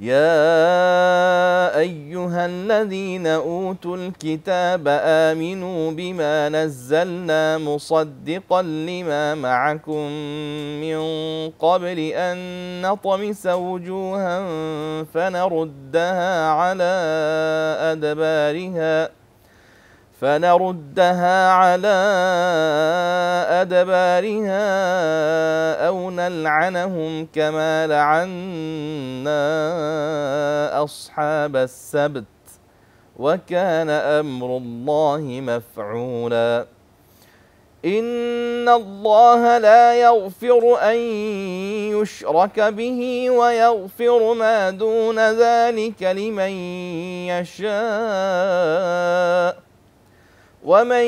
يا ايها الذين اوتوا الكتاب امنوا بما نزلنا مصدقا لما معكم من قبل ان نطمس وجوها فنردها على ادبارها فنردها على أدبارها أو نلعنهم كما لعنا أصحاب السبت وكان أمر الله مفعولا إن الله لا يغفر أن يشرك به ويغفر ما دون ذلك لمن يشاء ومن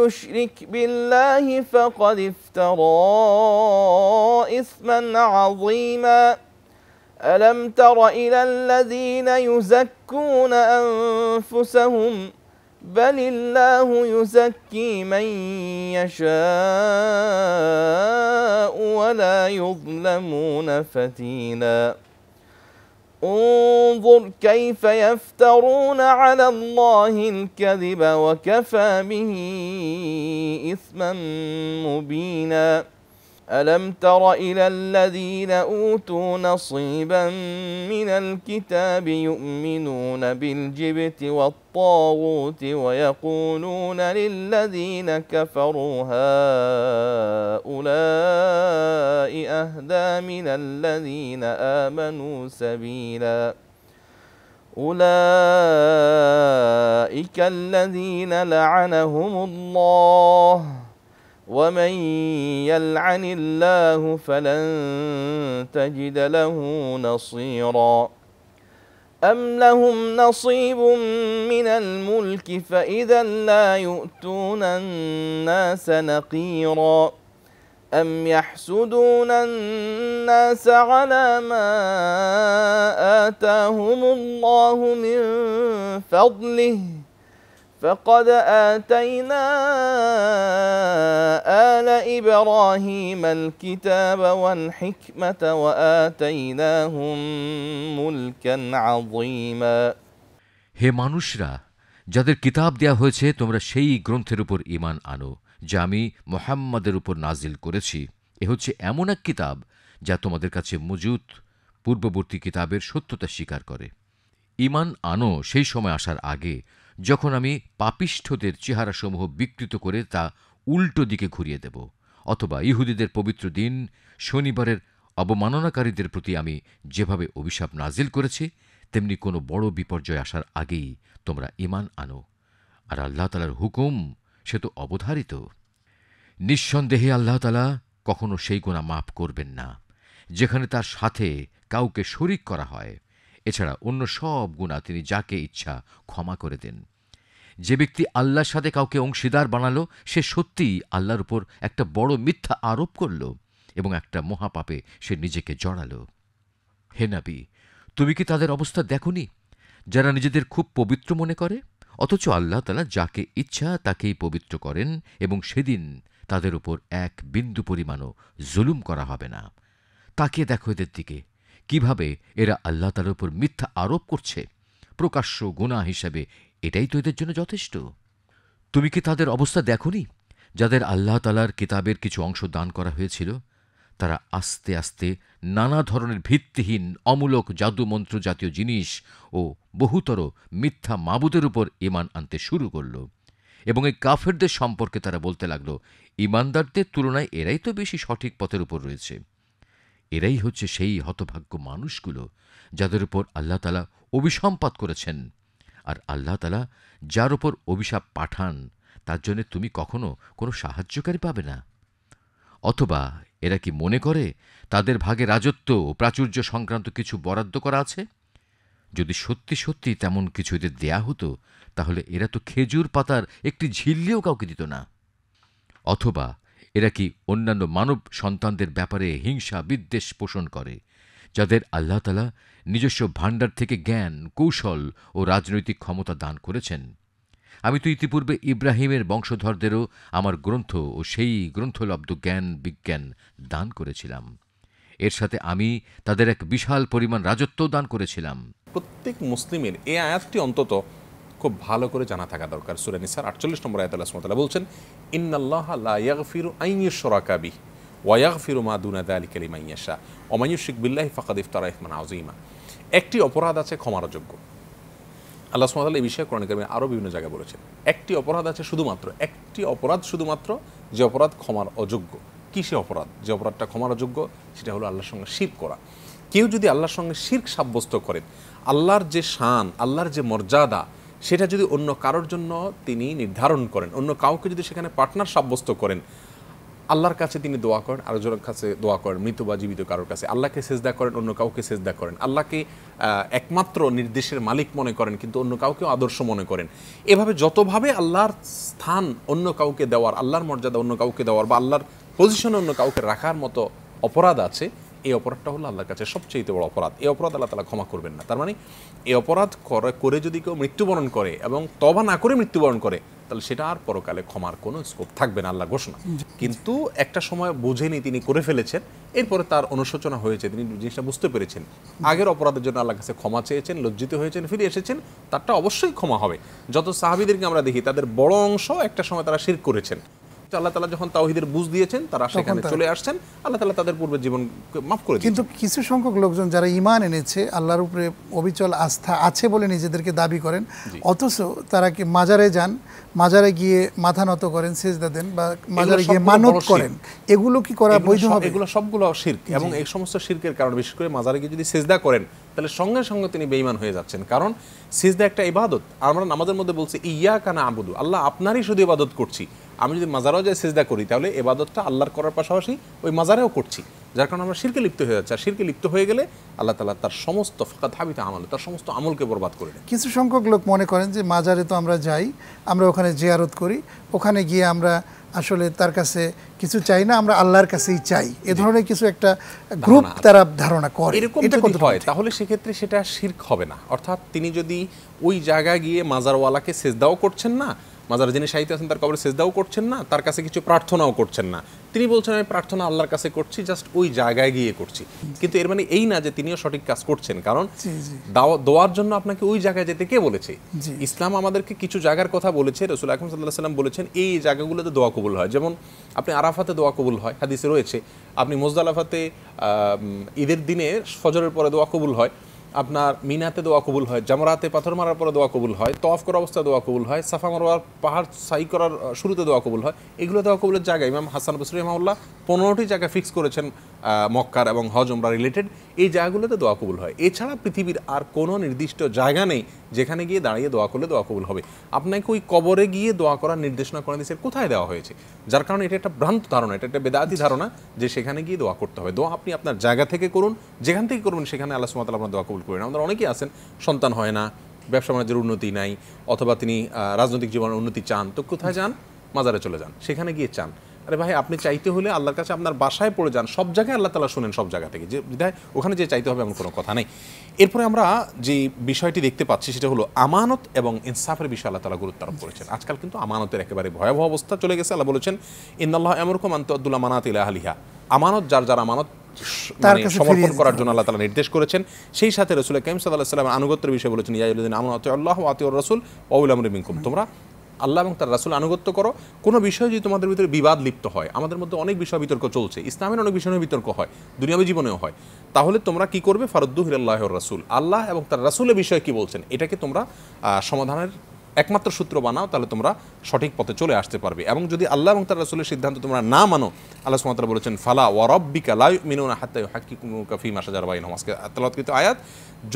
يشرك بالله فقد افترى اثما عظيما الم تر الى الذين يزكون انفسهم بل الله يزكي من يشاء ولا يظلمون فتيلاً انظر كيف يفترون على الله الكذب وكفى به اثما مبينا ألم تر إلى الذين أوتوا نصيبا من الكتاب يؤمنون بالجبت والطاغوت ويقولون للذين كفروا هؤلاء أهدى من الذين آمنوا سبيلا أولئك الذين لعنهم الله ومن يلعن الله فلن تجد له نصيرا أم لهم نصيب من الملك فإذا لا يؤتون الناس نقيرا أم يحسدون الناس على ما آتاهم الله من فضله فقد آتينا إبراهيم الكتاب والحكمة وآتيناهم ملكا عظيما হে মানুষরা যাদের কিতাব দেয়া হয়েছে তোমরা সেই গ্রন্থের উপর ইমান আনো যা আমি মোহাম্মদের উপর নাজিল করেছি এ হচ্ছে এমন এক কিতাব যা তোমাদের কাছে মজুত পূর্ববর্তী কিতাবের সত্যতা স্বীকার করে ইমান আনো সেই সময় আসার আগে যখন আমি পাপিষ্ঠদের চেহারাসমূহ বিকৃত করে তা উল্টো দিকে ঘুরিয়ে দেব অথবা ইহুদিদের পবিত্র দিন শনিবারের অবমাননাকারীদের প্রতি আমি যেভাবে অভিশাপ নাজিল করেছি তেমনি কোনো বড় বিপর্যয় আসার আগেই তোমরা ইমান আনো আর আল্লাহ তালার হুকুম সে তো অবধারিত নিঃসন্দেহে আল্লাহতালা কখনো সেই গোনা মাফ করবেন না যেখানে তার সাথে কাউকে শরিক করা হয় এছাড়া অন্য সব গুণা তিনি যাকে ইচ্ছা ক্ষমা করে দেন যে ব্যক্তি আল্লাহর সাথে কাউকে অংশীদার বানালো সে সত্যিই আল্লাহর উপর একটা বড় মিথ্যা আরোপ করল এবং একটা মহাপাপে সে নিজেকে জড়ালো হে নাবি তুমি কি তাদের অবস্থা দেখনি যারা নিজেদের খুব পবিত্র মনে করে অথচ আল্লাহ তালা যাকে ইচ্ছা তাকেই পবিত্র করেন এবং সেদিন তাদের উপর এক বিন্দু পরিমাণও জুলুম করা হবে না তাকে দেখো এদের দিকে কিভাবে এরা আল্লাহ তালার উপর মিথ্যা আরোপ করছে প্রকাশ্য গুণা হিসেবে এটাই তো এদের জন্য যথেষ্ট তুমি কি তাদের অবস্থা দেখনি যাদের আল্লাহ তালার কিতাবের কিছু অংশ দান করা হয়েছিল তারা আস্তে আস্তে নানা ধরনের ভিত্তিহীন অমূলক জাদুমন্ত্র জাতীয় জিনিস ও বহুতর মিথ্যা মাবুদের উপর ইমান আনতে শুরু করল এবং এই কাফেরদের সম্পর্কে তারা বলতে লাগল ইমানদারদের তুলনায় এরাই তো বেশি সঠিক পথের উপর রয়েছে এরাই হচ্ছে সেই হতভাগ্য মানুষগুলো যাদের উপর আল্লাহতালা অভিসম্পাত করেছেন আর আল্লাহ তালা যার ওপর অভিশাপ পাঠান তার জন্য তুমি কখনো কোনো সাহায্যকারী পাবে না অথবা এরা কি মনে করে তাদের ভাগে রাজত্ব প্রাচুর্য সংক্রান্ত কিছু বরাদ্দ করা আছে যদি সত্যি সত্যি তেমন কিছু এদের দেয়া হতো তাহলে এরা তো খেজুর পাতার একটি ঝিল্লিও কাউকে দিত না অথবা এরা কি অন্যান্য মানব সন্তানদের ব্যাপারে হিংসা বিদ্বেষ পোষণ করে যাদের আল্লাহ তালা নিজস্ব ভাণ্ডার থেকে জ্ঞান কৌশল ও রাজনৈতিক ক্ষমতা দান করেছেন আমি তো ইতিপূর্বে ইব্রাহিমের বংশধরদেরও আমার গ্রন্থ ও সেই গ্রন্থলব্ধ জ্ঞান বিজ্ঞান দান করেছিলাম এর সাথে আমি তাদের এক বিশাল পরিমাণ রাজত্ব দান করেছিলাম প্রত্যেক মুসলিমের এই আয়াতটি অন্তত খুব ভালো করে জানা থাকা দরকার সুরেনিসার আটচল্লিশ নম্বর আয়াত আল্লাহ বলছেন ইন্নাল্লাহ লা ইয়াগফিরু আইয়ুশরাকা ওয়াগ ফিরুমা দুনাদা আলী কালিমা ইয়াশা অমায়ুশিক বিল্লাহ ফাকাদ ইফতারা ইফমান আউজিমা একটি অপরাধ আছে ক্ষমারযোগ্য আল্লাহ সুমাদ এই বিষয়ে কোরআন কারিমে আরও বিভিন্ন জায়গায় বলেছেন একটি অপরাধ আছে শুধুমাত্র একটি অপরাধ শুধুমাত্র যে অপরাধ ক্ষমার অযোগ্য কিসে অপরাধ যে অপরাধটা ক্ষমার অযোগ্য সেটা হলো আল্লাহর সঙ্গে শির করা কেউ যদি আল্লাহর সঙ্গে শির সাব্যস্ত করেন আল্লাহর যে শান আল্লাহর যে মর্যাদা সেটা যদি অন্য কারোর জন্য তিনি নির্ধারণ করেন অন্য কাউকে যদি সেখানে পার্টনার সাব্যস্ত করেন আল্লাহর কাছে তিনি দোয়া করেন জনের কাছে দোয়া করেন মৃত বা জীবিত কারোর কাছে আল্লাহকে সেজদা করেন অন্য কাউকে সেজদা করেন আল্লাহকে একমাত্র নির্দেশের মালিক মনে করেন কিন্তু অন্য কাউকেও আদর্শ মনে করেন এভাবে যতভাবে আল্লাহর স্থান অন্য কাউকে দেওয়ার আল্লাহর মর্যাদা অন্য কাউকে দেওয়ার বা আল্লাহর পজিশনে অন্য কাউকে রাখার মতো অপরাধ আছে এই অপরাধটা হলো আল্লাহর কাছে সবচেয়ে বড় অপরাধ এই অপরাধ আল্লাহ তালা ক্ষমা করবেন না তার মানে এই অপরাধ করে যদি কেউ মৃত্যুবরণ করে এবং তবা না করে মৃত্যুবরণ করে তাহলে সেটা আর পরকালে ক্ষমার কোনো স্কোপ থাকবে না আল্লাহ ঘোষণা কিন্তু একটা সময় বোঝেনি তিনি করে ফেলেছেন এরপরে তার অনুশোচনা হয়েছে তিনি জিনিসটা বুঝতে পেরেছেন আগের অপরাধের জন্য আল্লাহ কাছে ক্ষমা চেয়েছেন লজ্জিত হয়েছেন ফিরে এসেছেন তারটা অবশ্যই ক্ষমা হবে যত সাহাবিদেরকে আমরা দেখি তাদের বড় অংশ একটা সময় তারা শির করেছেন কিন্তু আল্লাহ তালা যখন তাওহিদের বুঝ দিয়েছেন তারা সেখানে চলে আসছেন আল্লাহ তালা তাদের পূর্বের জীবন মাফ করে কিন্তু কিছু সংখ্যক লোকজন যারা ইমান এনেছে আল্লাহর উপরে অবিচল আস্থা আছে বলে নিজেদেরকে দাবি করেন অথচ তারা কি মাজারে যান মাজারে গিয়ে মাথা নত করেন সেজদা দেন বা মাজারে গিয়ে মানত করেন এগুলো কি করা বৈধ হবে এগুলো সবগুলো শির্ক এবং এই সমস্ত শির্কের কারণ বিশেষ করে মাজারে গিয়ে যদি সেজদা করেন তাহলে সঙ্গে সঙ্গে তিনি বেইমান হয়ে যাচ্ছেন কারণ সেজদা একটা ইবাদত আমরা নামাজের মধ্যে বলছি ইয়া কানা আবুদু আল্লাহ আপনারই শুধু ইবাদত করছি আমি যদি মাজারেও যাই সেজদা করি তাহলে এবাদতটা আল্লাহর করার পাশাপাশি ওই মাজারেও করছি যার কারণে আমরা শিরকে লিপ্ত হয়ে যাচ্ছি আর শিরকে লিপ্ত হয়ে গেলে আল্লাহ তালা তার সমস্ত ফাঁকা ধাবিত আমল তার সমস্ত আমলকে বরবাদ করে দেয় কিছু সংখ্যক লোক মনে করেন যে মাজারে তো আমরা যাই আমরা ওখানে জিয়ারত করি ওখানে গিয়ে আমরা আসলে তার কাছে কিছু চাই না আমরা আল্লাহর কাছেই চাই এ ধরনের কিছু একটা গ্রুপ তারা ধারণা করে এরকম যদি হয় তাহলে সেক্ষেত্রে সেটা শির্ক হবে না অর্থাৎ তিনি যদি ওই জায়গায় গিয়ে মাজারওয়ালাকে সেজদাও করছেন না মাজার যিনি সাহিত্য আছেন তার কবরে সেজদাও করছেন না তার কাছে কিছু প্রার্থনাও করছেন না তিনি বলছেন আমি প্রার্থনা আল্লাহর কাছে করছি জাস্ট ওই জায়গায় গিয়ে করছি কিন্তু এর মানে এই না যে তিনিও সঠিক কাজ করছেন কারণ দোয়ার জন্য আপনাকে ওই জায়গায় যেতে কে বলেছে ইসলাম আমাদেরকে কিছু জায়গার কথা বলেছে রসুল আকরম সাল্লাহ সাল্লাম বলেছেন এই জায়গাগুলোতে দোয়া কবুল হয় যেমন আপনি আরাফাতে দোয়া কবুল হয় হাদিসে রয়েছে আপনি মোজদালাফাতে ঈদের দিনে ফজরের পরে দোয়া কবুল হয় আপনার মিনাতে দোয়া কবুল হয় জামরাতে পাথর মারার পরে দোয়া কবুল হয় তফ করা অবস্থা দোয়া কবুল হয় সাফা মারোয়ার পাহাড় সাই করার শুরুতে দোয়া কবুল হয় এগুলো দোয়া কবুলের জায়গায় ইমাম হাসান বসরি রহমাউল্লাহ পনেরোটি জায়গা ফিক্স করেছেন মক্কার এবং হজ ওমরা রিলেটেড এই জায়গাগুলোতে দোয়া কবুল হয় এছাড়া পৃথিবীর আর কোনো নির্দিষ্ট জায়গা নেই যেখানে গিয়ে দাঁড়িয়ে দোয়া করলে দোয়া কবুল হবে আপনাকে ওই কবরে গিয়ে দোয়া করার নির্দেশনা করে দিয়েছে কোথায় দেওয়া হয়েছে যার কারণে এটা একটা ভ্রান্ত ধারণা এটা একটা বেদাতি ধারণা যে সেখানে গিয়ে দোয়া করতে হবে দোয়া আপনি আপনার জায়গা থেকে করুন যেখান থেকে করুন সেখানে আল্লাহ সুমাতাল আপনার দোয়া কবুল করেন আমাদের অনেকেই আছেন সন্তান হয় না ব্যবসা বাণিজ্যের উন্নতি নাই অথবা তিনি রাজনৈতিক জীবনের উন্নতি চান তো কোথায় যান মাজারে চলে যান সেখানে গিয়ে চান আরে ভাই আপনি চাইতে হলে আল্লাহর কাছে আপনার বাসায় পড়ে যান সব জায়গায় আল্লাহ তালা শোনেন সব জায়গা থেকে যে বিধায় ওখানে যে চাইতে হবে এমন কোনো কথা নেই এরপরে আমরা যে বিষয়টি দেখতে পাচ্ছি সেটা হলো আমানত এবং ইনসাফের বিষয়ে আল্লাহ তালা গুরুত্ব আরোপ করেছেন আজকাল কিন্তু আমানতের একেবারে ভয়াবহ অবস্থা চলে গেছে আল্লাহ বলেছেন ইন্দাল্লাহ এমরকম আন্ত আব্দুল্লাহ মানাত আলিহা আমানত যার যার আমানত মানে সমর্পণ করার জন্য আল্লাহ তালা নির্দেশ করেছেন সেই সাথে রসুল কাইম সাদা আনুগত্যের বিষয়ে বলেছেন ইয়াজুদ্দিন আমানত আল্লাহ আতিউর রসুল অউল আমরিমিনকুম তোমরা আল্লাহ এবং তার রাসুল আনুগত্য করো কোনো বিষয়ে যদি তোমাদের ভিতরে বিবাদ লিপ্ত হয় আমাদের মধ্যে অনেক বিষয় বিতর্ক চলছে ইসলামের অনেক বিষয় বিতর্ক হয় দুনিয়াবী জীবনেও হয় তাহলে তোমরা কি করবে ফারদ্দু হিরাল্লাহ রাসুল আল্লাহ এবং তার রাসুলের বিষয়ে কি বলছেন এটাকে তোমরা সমাধানের একমাত্র সূত্র বানাও তাহলে তোমরা সঠিক পথে চলে আসতে পারবে এবং যদি আল্লাহ এবং তার রাসুলের সিদ্ধান্ত তোমরা না মানো আল্লাহ সুমাতা বলেছেন ফালা ওয়ারব্বিকা লাই মিনুনা হাতে হাকি কাফি মাসাজার বাই নমাজকে তালাতকৃত আয়াত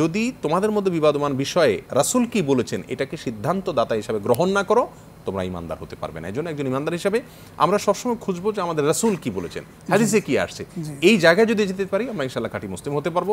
যদি তোমাদের মধ্যে বিবাদমান বিষয়ে রাসুল কি বলেছেন এটাকে সিদ্ধান্ত দাতা হিসাবে গ্রহণ না করো তোমরা ইমানদার হতে পারবে না এই জন্য একজন ইমানদার হিসাবে আমরা সবসময় খুঁজবো যে আমাদের রাসুল কি বলেছেন হাদিসে কি আসছে এই জায়গায় যদি যেতে পারি আমরা ইনশাল্লাহ কাটি মুসলিম হতে পারবো